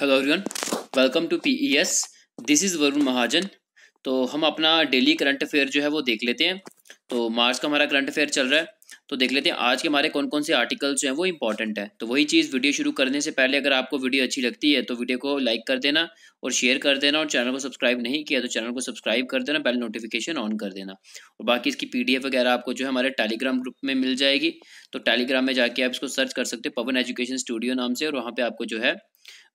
hello everyone welcome to PES this is Varun Mahajan तो हम अपना डेली करंट अफेयर जो है वो देख लेते हैं तो मार्च का हमारा करंट अफेयर चल रहा है तो देख लेते हैं आज के हमारे कौन कौन से आर्टिकल्स जो हैं वो इंपॉर्टेंट है तो वही चीज़ वीडियो शुरू करने से पहले अगर आपको वीडियो अच्छी लगती है तो वीडियो को लाइक कर देना और शेयर कर देना और चैनल को सब्सक्राइब नहीं किया तो चैनल को सब्सक्राइब कर देना बेल नोटिफिकेशन ऑन कर देना और बाकी इसकी पी वगैरह आपको जो है हमारे टेलीग्राम ग्रुप में मिल जाएगी तो टेलीग्राम में जाके आप इसको सर्च कर सकते हैं पवन एजुकेशन स्टूडियो नाम से और वहाँ पर आपको जो है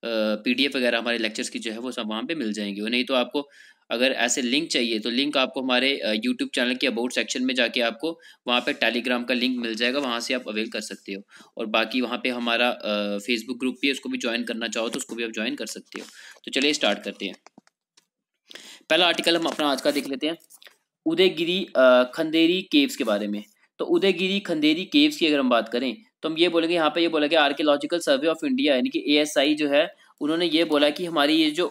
पी वगैरह हमारे लेक्चर्स की जो है वो सब वहाँ पर मिल जाएंगी और नहीं तो आपको अगर ऐसे लिंक चाहिए तो लिंक आपको हमारे यूट्यूब चैनल के अबाउट सेक्शन में जाके आपको वहाँ पे टेलीग्राम का लिंक मिल जाएगा वहाँ से आप अवेल कर सकते हो और बाकी वहाँ पे हमारा फेसबुक ग्रुप भी है उसको भी ज्वाइन करना चाहो तो उसको भी आप ज्वाइन कर सकते हो तो चलिए स्टार्ट करते हैं पहला आर्टिकल हम अपना आज का देख लेते हैं उदयगिरी खंदेरी केव्स के बारे में तो उदयगिरी खंदेरी केव्स की अगर हम बात करें तो हम ये बोलेंगे यहाँ पे ये बोला गया आर्कियोलॉजिकल सर्वे ऑफ इंडिया यानी कि एएसआई जो है उन्होंने ये बोला कि हमारी ये जो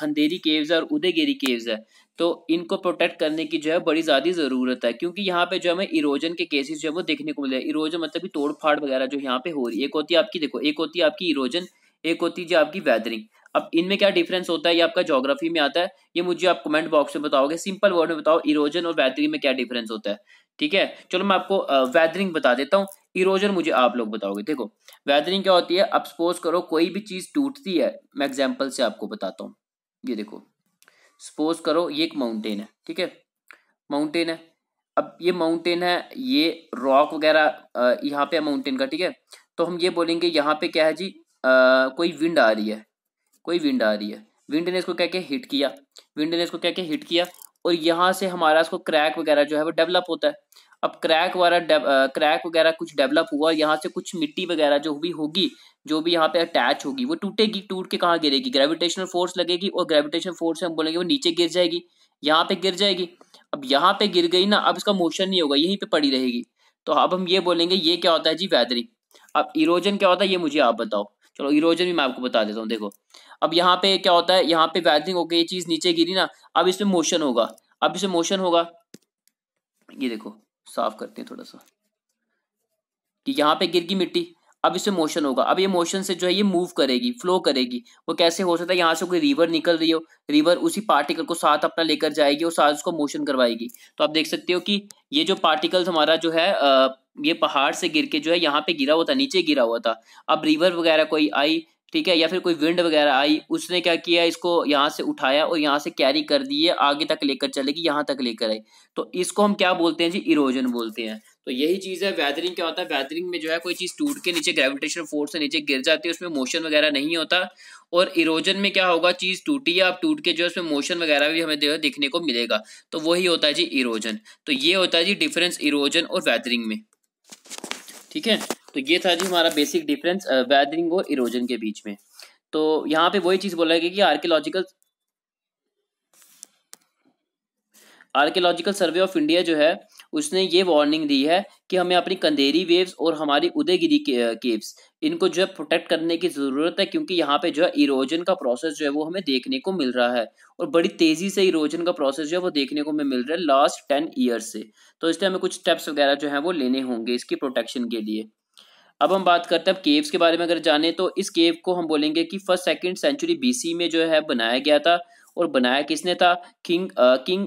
खंदेरी केव्स है और उदयगिरी केव्स है तो इनको प्रोटेक्ट करने की जो है बड़ी ज़्यादा ज़रूरत है क्योंकि यहाँ पे जो हमें इरोजन के केसेस जो है वो देखने को मिले इरोजन मतलब कि तोड़ फाड़ वगैरह जो यहाँ पे हो रही है एक होती है आपकी देखो एक होती है आपकी इरोजन एक होती है जो आपकी वैदरिंग अब इनमें क्या डिफरेंस होता है ये आपका जोग्राफी में आता है ये मुझे आप कमेंट बॉक्स में बताओगे सिंपल वर्ड में बताओ इरोजन और वैदरिंग में क्या डिफरेंस होता है ठीक है चलो मैं आपको वैदरिंग बता देता हूँ इरोजन मुझे आप लोग बताओगे देखो वेदरिंग क्या होती है अब सपोज करो कोई भी चीज टूटती है मैं एग्जाम्पल से आपको बताता हूँ ये देखो सपोज करो ये एक माउंटेन है ठीक है माउंटेन है अब ये माउंटेन है ये रॉक वगैरह यहाँ पे माउंटेन का ठीक है तो हम ये बोलेंगे यहाँ पे क्या है जी आ, कोई विंड आ रही है कोई विंड आ रही है विंड ने इसको क्या क्या हिट किया विंड ने इसको क्या क्या हिट किया और यहाँ से हमारा इसको क्रैक वगैरह जो है वो डेवलप होता है अब क्रैक वाला क्रैक वगैरह कुछ डेवलप हुआ यहाँ से कुछ मिट्टी वगैरह जो भी होगी जो भी यहाँ पे अटैच होगी वो टूटेगी टूट के कहाँ गिरेगी ग्रेविटेशनल फोर्स लगेगी और ग्रेविटेशनल फोर्स हम बोलेंगे वो नीचे गिर जाएगी यहाँ पे गिर जाएगी अब यहाँ पे गिर गई ना अब इसका मोशन नहीं होगा यहीं पे पड़ी रहेगी तो अब हम ये बोलेंगे ये क्या होता है जी वैदरिंग अब इरोजन क्या होता है ये मुझे आप बताओ चलो इरोजन भी मैं आपको बता देता हूँ देखो अब यहाँ पे क्या होता है यहाँ पे वैदिंग होकर ये चीज नीचे गिरी ना अब इसमें मोशन होगा अब इसमें मोशन होगा ये देखो साफ करते हैं थोड़ा सा कि यहाँ पे गिर गई मिट्टी अब इसमें मोशन होगा अब ये मोशन से जो है ये मूव करेगी फ्लो करेगी वो कैसे हो सकता है यहाँ से कोई रिवर निकल रही हो रिवर उसी पार्टिकल को साथ अपना लेकर जाएगी और साथ उसको मोशन करवाएगी तो आप देख सकते हो कि ये जो पार्टिकल्स हमारा जो है ये पहाड़ से गिर के जो है यहाँ पे गिरा हुआ था नीचे गिरा हुआ था अब रिवर वगैरह कोई आई ठीक है या फिर कोई विंड वगैरह आई उसने क्या किया इसको यहाँ से उठाया और यहाँ से कैरी कर दिए आगे तक लेकर चलेगी यहाँ तक लेकर आई तो इसको हम क्या बोलते हैं जी इरोजन बोलते हैं तो यही चीज़ है वैदरिंग क्या होता है वैदरिंग में जो है कोई चीज़ टूट के नीचे ग्रेविटेशन फोर्स से नीचे गिर जाती है उसमें मोशन वगैरह नहीं होता और इरोजन में क्या होगा चीज़ टूटी है आप टूट के जो है उसमें मोशन वगैरह भी हमें देखने को मिलेगा तो वही होता है जी इरोजन तो ये होता है जी डिफरेंस इरोजन और वैदरिंग में ठीक है तो ये था जी हमारा बेसिक डिफरेंस वैदरिंग और इरोजन के बीच में तो यहाँ पे वही चीज़ बोला गया कि archaeological archaeological survey of India जो है उसने ये वार्निंग दी है कि हमें अपनी कंदेरी वेव्स और हमारी उदयगिरी केव्स इनको जो है प्रोटेक्ट करने की ज़रूरत है क्योंकि यहाँ पे जो है इरोजन का प्रोसेस जो है वो हमें देखने को मिल रहा है और बड़ी तेज़ी से इरोजन का प्रोसेस जो है वो देखने को हमें मिल रहा है लास्ट टेन ईयर्स से तो इसलिए हमें कुछ स्टेप्स वगैरह जो है वो लेने होंगे इसकी प्रोटेक्शन के लिए अब हम बात करते हैं केव्स के बारे में अगर जाने तो इस केव को हम बोलेंगे कि फर्स्ट सेकेंड सेंचुरी बी में जो है बनाया गया था और बनाया किसने था किंग आ, किंग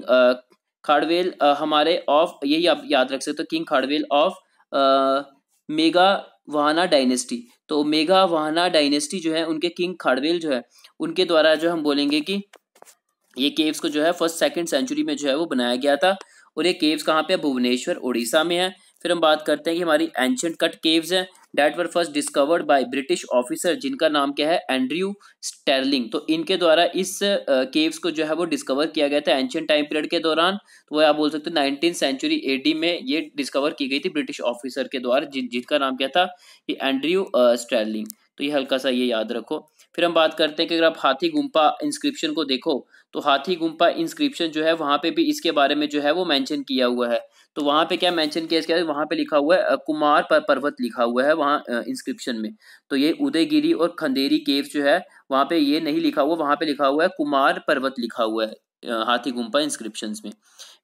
खाड़वेल uh, हमारे ऑफ यही आप याद रख सकते हो किंग खाड़वेल ऑफ मेगा वाहना डायनेस्टी तो मेगा वाहना डायनेस्टी जो है उनके किंग खाड़वेल जो है उनके द्वारा जो हम बोलेंगे कि ये केव्स को जो है फर्स्ट सेकंड सेंचुरी में जो है वो बनाया गया था और ये केव्स कहाँ पे है भुवनेश्वर उड़ीसा में है फिर हम बात करते हैं कि हमारी एंशंट कट केव्स हैं that were first discovered by British officer जिनका नाम क्या है एंड्रयू स्टेरलिंग तो इनके द्वारा इस केव्स को जो है वो डिस्कवर किया गया था एंशियंट टाइम पीरियड के दौरान तो वह आप बोल सकते नाइनटीन सेंचुरी एडी में ये डिस्कवर की गई थी ब्रिटिश ऑफिसर के द्वारा जिन जिनका नाम क्या था कि एंड्रयू स्टेरलिंग तो ये हल्का सा ये याद रखो फिर हम बात करते हैं कि अगर आप हाथी गुम्पा इंस्क्रिप्शन को देखो तो हाथी गुम्पा इंस्क्रिप्शन जो है वहाँ पे भी इसके बारे में जो है वो मेंशन किया हुआ है तो वहाँ पे क्या मेंशन किया इसके वहाँ पे लिखा हुआ है कुमार पर्वत लिखा हुआ है वहाँ इंस्क्रिप्शन में तो ये उदयगिरी और खंदेरी केव जो है वहाँ पे ये नहीं लिखा हुआ वहाँ पे लिखा हुआ है कुमार पर्वत लिखा हुआ है हाथी गुम्पा इंस्क्रिप्शन में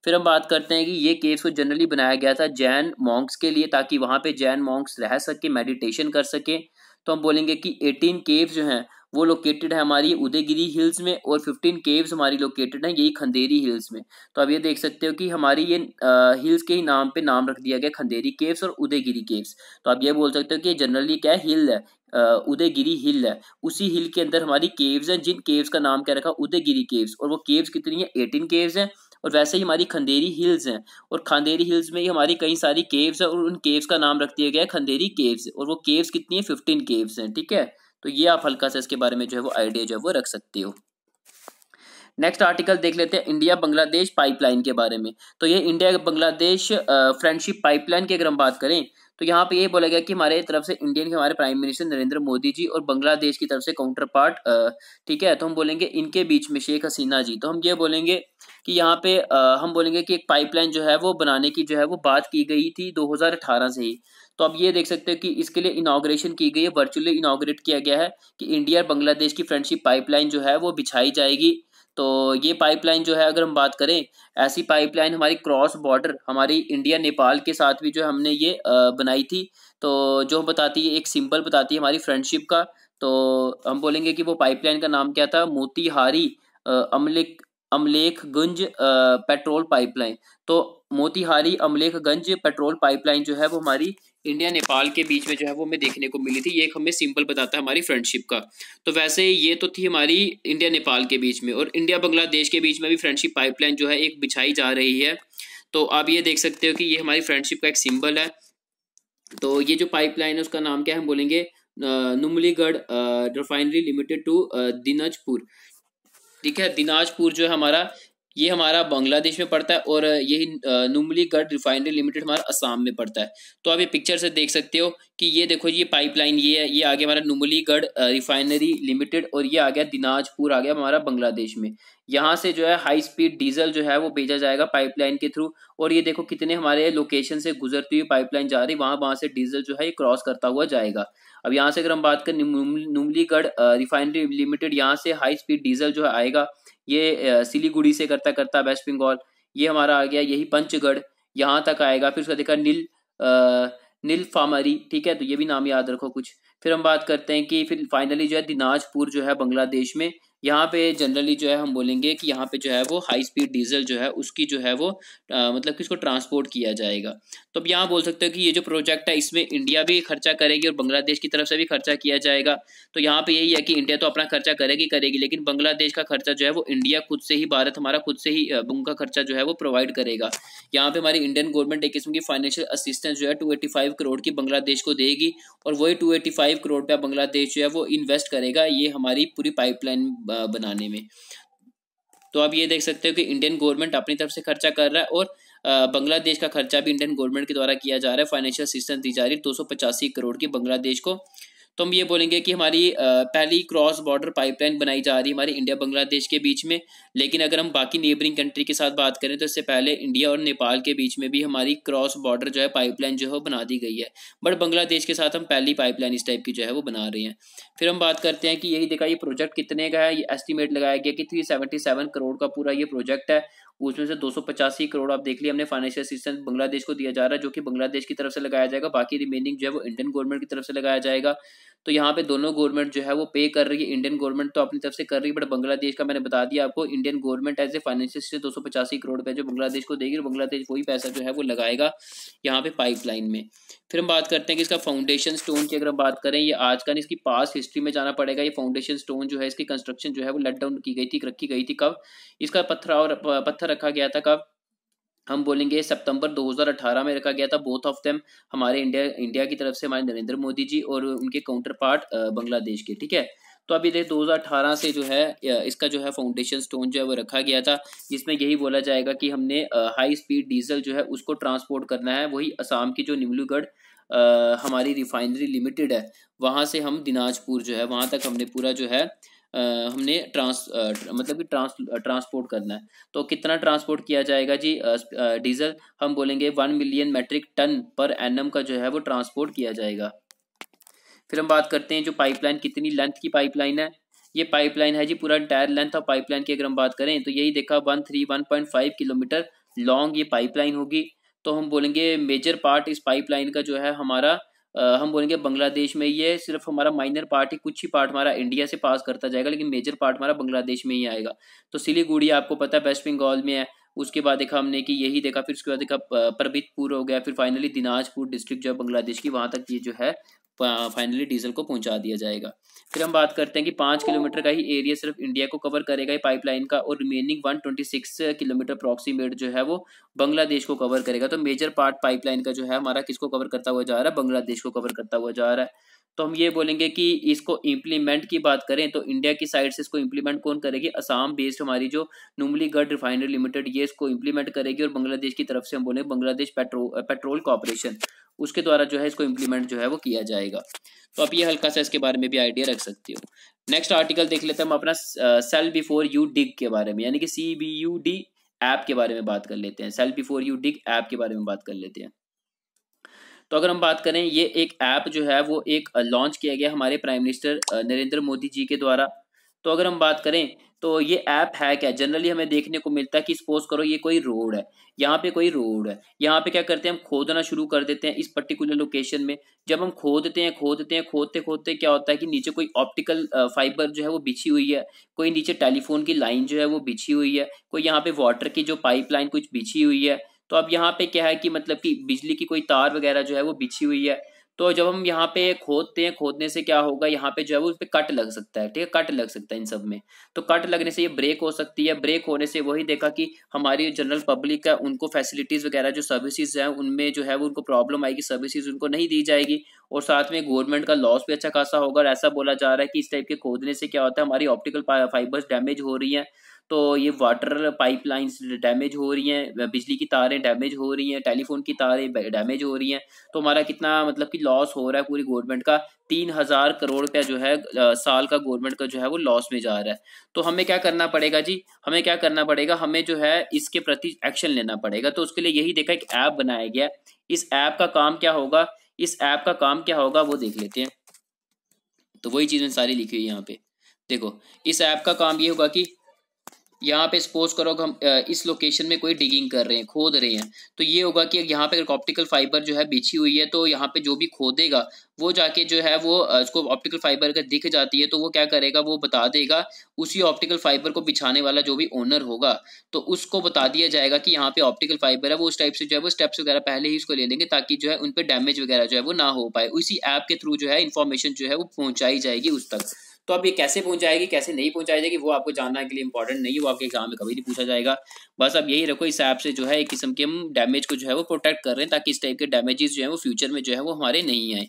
फिर हम बात करते हैं कि ये केव्स को जनरली बनाया गया था जैन मॉन्क्स के लिए ताकि वहाँ पे जैन मॉन्क्स रह सके मेडिटेशन कर सके तो हम बोलेंगे कि एटीन केव्स जो हैं वो लोकेटेड है हमारी उदयगिरी हिल्स में और फिफ्टीन केव्स हमारी लोकेटेड हैं यही खंदेरी हिल्स में तो आप ये देख सकते हो कि हमारी ये हिल्स के ही नाम पे नाम रख दिया गया खंदेरी केव्स और उदयगिरी केव्स तो आप ये बोल सकते हो कि जनरली क्या हिल है उदयगिरी हिल है उसी हिल के अंदर हमारी केव्स हैं जिन केव्स का नाम क्या रखा उदयगिरी केव्स और वो केव्स कितनी है एटीन केव्स हैं और वैसे ही हमारी खंदेरी हिल्स हैं और खंदेरी हिल्स में ही हमारी कई सारी केव्स हैं और उन केव्स का नाम रख दिया गया है खंदेरी केव्स और वो केव्स कितनी है फिफ्टीन केव्स हैं ठीक है तो ये आप हल्का सा इसके बारे में जो है वो आइडिया जो है वो रख सकते हो नेक्स्ट आर्टिकल देख लेते हैं इंडिया बांग्लादेश पाइपलाइन के बारे में तो ये इंडिया बांग्लादेश फ्रेंडशिप पाइपलाइन की अगर हम बात करें तो यहाँ पे ये बोला गया कि हमारे तरफ से इंडियन के हमारे प्राइम मिनिस्टर नरेंद्र मोदी जी और बांग्लादेश की तरफ से काउंटर पार्ट ठीक है तो हम बोलेंगे इनके बीच में शेख हसीना जी तो हम ये बोलेंगे कि यहाँ पे आ, हम बोलेंगे कि एक पाइपलाइन जो है वो बनाने की जो है वो बात की गई थी 2018 से ही तो आप ये देख सकते हो कि इसके लिए इनाग्रेशन की गई है वर्चुअली इनाग्रेट किया गया है कि इंडिया और बांग्लादेश की फ्रेंडशिप पाइपलाइन जो है वो बिछाई जाएगी तो ये पाइपलाइन जो है अगर हम बात करें ऐसी पाइपलाइन हमारी क्रॉस बॉर्डर हमारी इंडिया नेपाल के साथ भी जो हमने ये बनाई थी तो जो बताती है एक सिंबल बताती है हमारी फ्रेंडशिप का तो हम बोलेंगे कि वो पाइपलाइन का नाम क्या था मोतीहारी अमलिक अमलेखगंज पेट्रोल पाइपलाइन तो मोतिहारी अमलेखगंज पेट्रोल पाइपलाइन जो है वो हमारी इंडिया नेपाल के बीच में जो है वो हमें देखने को मिली थी ये एक हमें सिंपल बताता है हमारी फ्रेंडशिप का तो वैसे ये तो थी हमारी इंडिया नेपाल के बीच में और इंडिया बांग्लादेश के बीच में भी फ्रेंडशिप पाइपलाइन जो है एक बिछाई जा रही है तो आप ये देख सकते हो कि ये हमारी फ्रेंडशिप का एक सिंबल है तो ये जो पाइपलाइन है उसका नाम क्या है हम बोलेंगे Numaligarh refinery limited to Dinajpur ठीक है दिनाजपुर जो है हमारा ये हमारा बांग्लादेश में पड़ता है और यही नुमलीगढ़ रिफाइनरी लिमिटेड हमारा असम में पड़ता है तो आप ये पिक्चर से देख सकते हो कि ये देखो ये पाइपलाइन ये है ये आ गया हमारा नुमलीगढ़ रिफाइनरी लिमिटेड और ये आ गया दिनाजपुर आ गया हमारा बांग्लादेश में यहाँ से जो है हाई स्पीड डीजल जो है वो भेजा जाएगा पाइपलाइन के थ्रू और ये देखो कितने हमारे लोकेशन से गुजरती हुई पाइपलाइन जा रही वहाँ वहाँ से डीजल जो है ये क्रॉस करता हुआ जाएगा अब यहाँ से अगर हम बात करें नुमलीगढ़ रिफाइनरी लिमिटेड यहाँ से हाई स्पीड डीजल जो है आएगा ये सिलीगुड़ी से करता करता वेस्ट बंगाल ये हमारा आ गया यही पंचगढ़ यहाँ तक आएगा फिर उसका देखा नील नील फामारी ठीक है तो ये भी नाम याद रखो कुछ फिर हम बात करते हैं कि फिर फाइनली जो है दिनाजपुर जो है बांग्लादेश में यहाँ पे जनरली जो है हम बोलेंगे कि यहाँ पे जो है वो हाई स्पीड डीजल जो है उसकी जो है वो आ, मतलब किसको ट्रांसपोर्ट किया जाएगा तो अब यहाँ बोल सकते हो कि ये जो प्रोजेक्ट है इसमें इंडिया भी खर्चा करेगी और बांग्लादेश की तरफ से भी खर्चा किया जाएगा तो यहाँ पे यही है कि इंडिया तो अपना खर्चा करेगी करेगी लेकिन बांग्लादेश का खर्चा जो है वो इंडिया खुद से ही भारत हमारा खुद से ही उनका खर्चा जो है वो प्रोवाइड करेगा यहाँ पे हमारी इंडियन गवर्नमेंट एक किस्म की फाइनेंशियल असिस्टेंस जो है टू करोड़ की बांग्लादेश को देगी और वही टू करोड़ रुपया बांग्लादेश जो है वो इन्वेस्ट करेगा ये हमारी पूरी पाइपलाइन बनाने में तो आप ये देख सकते हो कि इंडियन गवर्नमेंट अपनी तरफ से खर्चा कर रहा है और बांग्लादेश का खर्चा भी इंडियन गवर्नमेंट के द्वारा किया जा रहा है फाइनेंशियल असिस्टेंस दी जा रही है दो करोड़ की बांग्लादेश को तो हम ये बोलेंगे कि हमारी पहली क्रॉस बॉर्डर पाइपलाइन बनाई जा रही है हमारे इंडिया बांग्लादेश के बीच में लेकिन अगर हम बाकी नेबरिंग कंट्री के साथ बात करें तो इससे पहले इंडिया और नेपाल के बीच में भी हमारी क्रॉस बॉर्डर जो है पाइपलाइन जो है बना दी गई है बट बांग्लादेश के साथ हम पहली पाइपलाइन इस टाइप की जो है वो बना रहे हैं फिर हम बात करते हैं कि यही देखा ये प्रोजेक्ट कितने का है ये एस्टिमेट लगाया गया कि थ्री करोड़ का पूरा ये प्रोजेक्ट है उसमें से दो करोड़ आप देख लिया हमने फाइनेंशियल असिस्टेंस बांग्लादेश को दिया जा रहा है जो कि बांग्लादेश की तरफ से लगाया जाएगा बाकी रिमेनिंग जो है वो इंडियन गवर्नमेंट की तरफ से लगाया जाएगा तो यहाँ पे दोनों गवर्नमेंट जो है वो पे कर रही है इंडियन गवर्नमेंट तो अपनी तरफ से कर रही है बट बांग्लादेश का मैंने बता दिया आपको Indian government as a financial से दो करोड़ रुपए जो बांग्लादेश को देगी और बांग्लादेश वही पैसा जो है वो लगाएगा यहाँ पे पाइपलाइन में फिर हम बात करते हैं कि इसका फाउंडेशन स्टोन की अगर हम बात करें ये आज का इसकी पास हिस्ट्री में जाना पड़ेगा ये फाउंडेशन स्टोन जो है इसकी कंस्ट्रक्शन जो है वो लट डाउन की गई थी रखी गई थी कब इसका पत्थर और पत्थर था रखा गया था कब हम बोलेंगे सितंबर 2018 में रखा गया था बोथ ऑफ देम हमारे इंडिया इंडिया की तरफ से हमारे नरेंद्र मोदी जी और उनके काउंटर पार्ट बांग्लादेश के ठीक है तो अभी देख 2018 से जो है इसका जो है फाउंडेशन स्टोन जो है वो रखा गया था जिसमें यही बोला जाएगा कि हमने हाई स्पीड डीजल जो है उसको ट्रांसपोर्ट करना है वही असम की जो निम्लूगढ़ हमारी रिफाइनरी लिमिटेड है वहाँ से हम दिनाजपुर जो है वहाँ तक हमने पूरा जो है हमने ट्रांस मतलब कि ट्रांस ट्रांसपोर्ट करना है तो कितना ट्रांसपोर्ट किया जाएगा जी डीजल हम बोलेंगे one million metric tonne per annum का जो है वो ट्रांसपोर्ट किया जाएगा फिर हम बात करते हैं जो पाइपलाइन कितनी लेंथ की पाइपलाइन है ये पाइपलाइन है जी पूरा टायर लेंथ और पाइपलाइन की अगर हम बात करें तो यही देखा one three one point five kilometre long ये पाइपलाइन होगी तो हम बोलेंगे मेजर पार्ट इस पाइपलाइन का जो है हमारा हम बोलेंगे बांग्लादेश में ये सिर्फ हमारा माइनर पार्ट ही कुछ ही पार्ट हमारा इंडिया से पास करता जाएगा लेकिन मेजर पार्ट हमारा बांग्लादेश में ही आएगा तो सिलीगुड़ी आपको पता है वेस्ट बंगाल में है उसके बाद देखा हमने कि यही देखा फिर उसके बाद देखा प्रबितपुर हो गया फिर फाइनली दिनाजपुर डिस्ट्रिक्ट जो है बांग्लादेश की वहाँ तक ये जो है फाइनली डीजल को पहुंचा दिया जाएगा फिर हम बात करते हैं कि पाँच किलोमीटर का ही एरिया सिर्फ इंडिया को कवर करेगा पाइपलाइन का और रिमेनिंग 126 किलोमीटर अप्रॉक्सीमेट जो है वो बांग्लादेश को कवर करेगा तो मेजर पार्ट पाइपलाइन का जो है हमारा किसको कवर करता हुआ जा रहा है बांग्लादेश को कवर करता हुआ जा रहा है तो हम ये बोलेंगे कि इसको इम्प्लीमेंट की बात करें तो इंडिया की साइड से इसको इम्प्लीमेंट कौन करेगी असम बेस्ड हमारी जो नुमलीगढ़ रिफाइनरी लिमिटेड ये इसको इम्प्लीमेंट करेगी और बांग्लादेश की तरफ से हम बोलेंगे बांग्लादेश पेट्रो पेट्रोल कॉपोरेशन उसके द्वारा जो है इसको इम्प्लीमेंट जो है वो किया जाएगा तो आप ये हल्का सा इसके बारे में भी आइडिया रख सकते हो नेक्स्ट आर्टिकल देख लेते हैं हम अपना सेल बिफोर यू डिग के बारे में यानी कि C B U D app के बारे में बात कर लेते हैं call before you dig app के बारे में बात कर लेते हैं तो अगर हम बात करें ये एक ऐप जो है वो एक लॉन्च किया गया हमारे प्राइम मिनिस्टर नरेंद्र मोदी जी के द्वारा तो अगर हम बात करें तो ये ऐप है क्या जनरली हमें देखने को मिलता है कि सपोज करो ये कोई रोड है यहाँ पे कोई रोड है यहाँ पे क्या करते हैं हम खोदना शुरू कर देते हैं इस पर्टिकुलर लोकेशन में जब हम खोदते हैं खोदते हैं खोदते खोदते क्या होता है कि नीचे कोई ऑप्टिकल फाइबर जो है वो बिछी हुई है कोई नीचे टेलीफोन की लाइन जो है वो बिछी हुई है कोई यहाँ पे वाटर की जो पाइप कुछ बिछी हुई है तो अब यहाँ पे क्या है कि मतलब कि बिजली की कोई तार वगैरह जो है वो बिछी हुई है तो जब हम यहाँ पे खोदते हैं खोदने से क्या होगा यहाँ पे जो है वो उस पर कट लग सकता है ठीक है कट लग सकता है इन सब में तो कट लगने से ये ब्रेक हो सकती है ब्रेक होने से वही देखा कि हमारी जनरल पब्लिक है उनको फैसिलिटीज़ वगैरह जो सर्विसेज हैं उनमें जो है वो उनको प्रॉब्लम आएगी सर्विसेज उनको नहीं दी जाएगी और साथ में गवर्नमेंट का लॉस भी अच्छा खासा होगा और ऐसा बोला जा रहा है कि इस टाइप के खोदने से क्या होता है हमारी ऑप्टिकल फाइबर्स डैमेज हो रही है तो ये वाटर पाइपलाइंस डैमेज हो रही हैं बिजली की तारें डैमेज हो रही हैं टेलीफोन की तारें डैमेज हो रही हैं तो हमारा कितना मतलब कि लॉस हो रहा है पूरी गवर्नमेंट का तीन हज़ार करोड़ रुपया जो है साल का गवर्नमेंट का जो है वो लॉस में जा रहा है तो हमें क्या करना पड़ेगा जी हमें क्या करना पड़ेगा हमें जो है इसके प्रति एक्शन लेना पड़ेगा तो उसके लिए यही देखा एक ऐप बनाया गया इस ऐप का काम क्या होगा इस ऐप का काम क्या होगा वो देख लेते हैं तो वही चीज़ें सारी लिखी हुई यहाँ पे देखो इस ऐप का काम ये होगा कि यहाँ पे सपोज करो हम इस लोकेशन में कोई डिगिंग कर रहे हैं खोद रहे हैं तो ये होगा कि यहाँ पे अगर ऑप्टिकल फाइबर जो है बिछी हुई है तो यहाँ पे जो भी खोदेगा वो जाके जो है वो उसको ऑप्टिकल फाइबर अगर दिख जाती है तो वो क्या करेगा वो बता देगा उसी ऑप्टिकल फाइबर को बिछाने वाला जो भी ओनर होगा तो उसको बता दिया जाएगा कि यहाँ पे ऑप्टिकल फाइबर है वो उस टाइप से जो है वो स्टेप्स वगैरह पहले ही उसको ले लेंगे ताकि जो है उन पर डैमेज वगैरह जो है वो ना हो पाए उसी ऐप के थ्रू जो है इन्फॉर्मेशन जो है वो पहुँचाई जाएगी उस तक तो अब ये कैसे पहुंचाएगी कैसे नहीं पहुंचाई जाएगी वो आपको जानना के लिए इंपॉर्टेंट नहीं वो आपके एग्जाम में कभी नहीं पूछा जाएगा बस अब यही रखो इस ऐप से जो है एक किस्म के हम डैमेज को जो है वो प्रोटेक्ट कर रहे हैं ताकि इस टाइप के डैमेजेस जो है वो फ्यूचर में जो है वो हमारे नहीं आए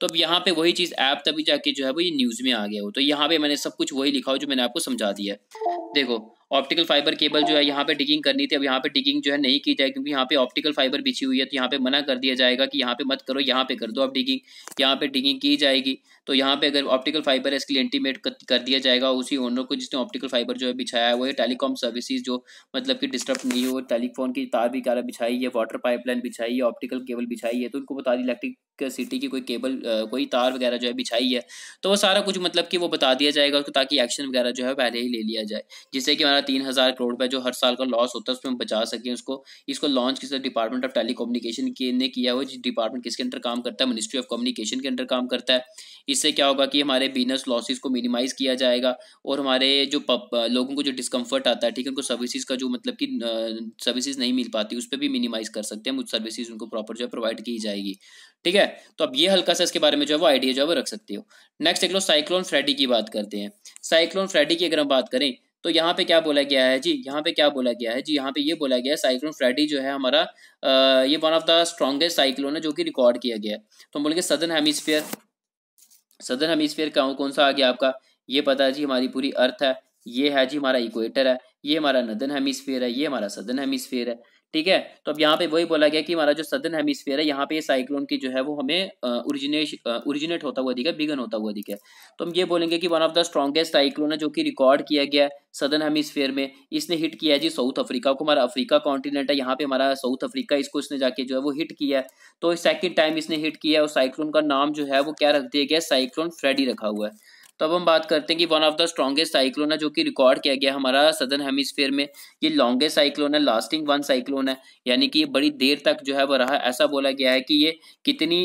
तो अब यहाँ पे वही चीज़ ऐप तभी जाके जो है वो ये न्यूज़ में आ गया हो तो यहाँ पे मैंने सब कुछ वही लिखा हो जो मैंने आपको समझा दिया देखो ऑप्टिकल फाइबर केबल जो है यहाँ पे डिगिंग करनी थी अब यहाँ पे डिगिंग जो है नहीं की जाए क्योंकि यहाँ पे ऑप्टिकल फाइबर बिछी हुई है तो यहाँ पे मना कर दिया जाएगा कि यहाँ पे मत करो यहाँ पे कर दो आप डिगिंग यहाँ पे डिगिंग की जाएगी तो यहाँ पे अगर ऑप्टिकल फाइबर है इसके लिए इंटीमेट कर दिया जाएगा उसी ओनर को जिसने ऑप्टिकल फाइबर जो है बिछाया है वो टेलीकॉम सर्विसेज जो मतलब कि डिस्टर्ब नहीं हो टेलीफोन की तार भी वगैरह बिछाई है वाटर पाइपलाइन बिछाई है ऑप्टिकल केबल बिछाई है तो उनको बता दी इलेक्ट्रिक सिटी की कोई केबल कोई तार वगैरह जो है बिछाई है तो वो सारा कुछ मतलब कि वो बता दिया जाएगा उसको ताकि एक्शन वगैरह जो है पहले ही ले लिया जाए जिससे कि हमारा तीन हज़ार करोड़ रुपये जो हर साल का लॉस होता है उसमें हम बचा सकें उसको इसको लॉन्च किस डिपार्टमेंट ऑफ टेलीकम्युनिकेशन ने किया हुआ जिस डिपार्टमेंट किसके अंडर काम करता है मिनिस्ट्री ऑफ कम्युनिकेशन के अंडर काम करता है इससे क्या होगा कि हमारे बिजनेस लॉसेस को मिनिमाइज़ किया जाएगा और हमारे जो पप, लोगों को जो डिस्कम्फर्ट आता है ठीक है उनको सर्विसेज का जो मतलब कि सर्विसेज नहीं मिल पाती उस पर भी मिनिमाइज़ कर सकते हैं सर्विसेज उनको प्रॉपर जो है प्रोवाइड की जाएगी ठीक है तो अब ये हल्का सा इसके बारे में जो है वो आइडिया जो है वो रख सकते हो नेक्स्ट देख लो साइक्लोन फ्रेडी की बात करते हैं साइक्लोन फ्रेडी की अगर हम बात करें तो यहाँ पे क्या बोला गया है जी यहाँ पे क्या बोला गया है जी यहाँ पे ये बोला गया है साइक्लोन फ्रेडी जो है हमारा आ, ये one of the strongest cyclone है जो कि रिकॉर्ड किया गया है तो हम बोलेंगे सदर्न हेमिस्फीयर सदर हेमिसफेयर का कौन सा आ गया आपका ये पता है जी हमारी पूरी अर्थ है ये है जी हमारा इक्वेटर है ये हमारा नदन हेमिसफेयर है ये हमारा सदन हेमिसफेयर है ठीक है तो अब यहाँ पे वही बोला गया कि हमारा जो सदन हेमिसफेयर है यहाँ पे साइक्लोन की जो है वो हमें ओरिजिनेश ओरिजिनेट होता हुआ दिखा बिगन होता हुआ दिखा तो हम ये बोलेंगे कि one of the strongest cyclone है जो कि रिकॉर्ड किया गया है सदन हेमिसफेयर में इसने हिट किया है जी साउथ अफ्रीका को हमारा अफ्रीका कॉन्टिनेंट है यहाँ पे हमारा साउथ अफ्रीका इसको इसने जाके जो है वो हिट किया है तो सेकेंड टाइम इसने हिट किया है और साइक्लोन का नाम जो है वो क्या रख दिया गया साइक्लोन फ्रेडी रखा हुआ है तो अब हम बात करते हैं कि one of the strongest cyclone है जो कि रिकॉर्ड किया गया हमारा सदर्न हेमिसफेयर में ये लॉन्गेस्ट साइक्लोन है लास्टिंग वन साइक्लोन है यानी कि ये बड़ी देर तक जो है वो रहा ऐसा बोला गया है कि ये कितनी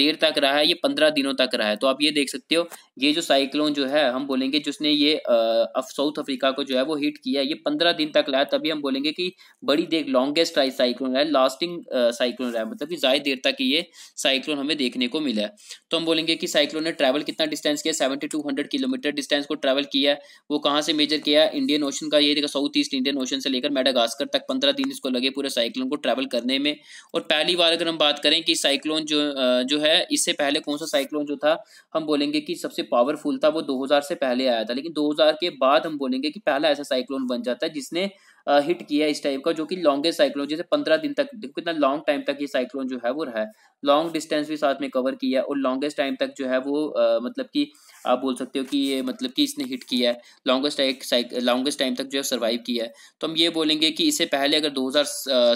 देर तक रहा है ये पंद्रह दिनों तक रहा है तो आप ये देख सकते हो ये जो साइक्लोन जो है हम बोलेंगे जिसने ये साउथ अफ्रीका को जो है वो हिट किया ये पंद्रह दिन तक रहा तभी हम बोलेंगे कि बड़ी देर लॉन्गेस्ट साइक्लोन है लास्टिंग साइक्लोन रहा मतलब कि ज़्यादा देर तक ये साइक्लोन हमें देखने को मिला है तो हम बोलेंगे कि साइक्लोन ने ट्रैवल कितना डिस्टेंस किया seventy two hundred kilometre distance को ट्रैवल किया वो कहाँ से मेजर किया इंडियन ओशन का ये देखा साउथ ईस्ट इंडियन ओशन से लेकर मेडागास्कर तक पंद्रह दिन इसको लगे पूरे साइक्लोन को ट्रैवल करने में और पहली बार अगर हम बात करें कि साइक्लोन जो जो है इससे पहले कौन सा साइक्लोन जो था हम बोलेंगे कि सबसे पावरफुल था वो दो से पहले आया था लेकिन दो के बाद हम बोलेंगे कि पहला ऐसा साइक्लोन बन जाता है जिसने हिट किया इस टाइप का जो कि लॉन्गेस्ट साइक्लोन जैसे पंद्रह दिन तक देखो कितना लॉन्ग टाइम तक ये साइक्लोन जो है वो रहा है लॉन्ग डिस्टेंस भी साथ में कवर किया और लॉन्गेस्ट टाइम तक जो है वो आ, मतलब कि आप बोल सकते हो कि ये मतलब कि इसने हिट किया है लॉन्गेस्ट एक लॉन्गेस्ट टाइम तक जो है सर्वाइव किया है तो हम ये बोलेंगे कि इससे पहले अगर 2000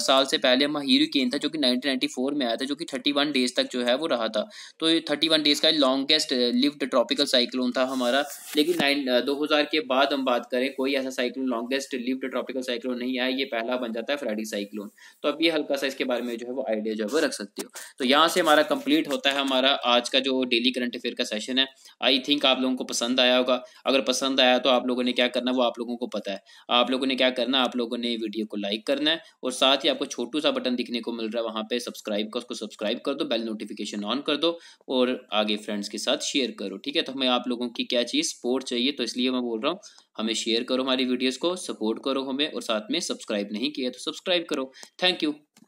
साल से पहले माहिर केन था जो कि 1994 में आया था जो कि 31 डेज तक जो है वो रहा था तो ये थर्टी डेज का लॉन्गेस्ट लिव्ड ट्रॉपिकल साइक्लोन था हमारा लेकिन नाइन दो के बाद हम बात करें कोई ऐसा cyclone longest lived tropical cyclone नहीं आया ये पहला बन जाता है फ्राइडी साइक्लोन तो अब ये हल्का सा इसके बारे में जो है वो आइडिया जो है वो रख सकते हो तो यहाँ से हमारा कंप्लीट होता है हमारा आज का जो डेली करंट अफेयर का सेशन है आई थिंक थिंक आप लोगों को पसंद आया होगा अगर पसंद आया तो आप लोगों ने क्या करना वो आप लोगों को पता है आप लोगों ने क्या करना आप लोगों ने वीडियो को लाइक करना है और साथ ही आपको छोटू सा बटन दिखने को मिल रहा है वहाँ पे सब्सक्राइब का उसको सब्सक्राइब कर दो बेल नोटिफिकेशन ऑन कर दो और आगे फ्रेंड्स के साथ शेयर करो ठीक है तो हमें आप लोगों की क्या चीज़ सपोर्ट चाहिए तो इसलिए मैं बोल रहा हूँ हमें शेयर करो हमारी वीडियोज़ को सपोर्ट करो हमें और साथ में सब्सक्राइब नहीं किया तो सब्सक्राइब करो थैंक यू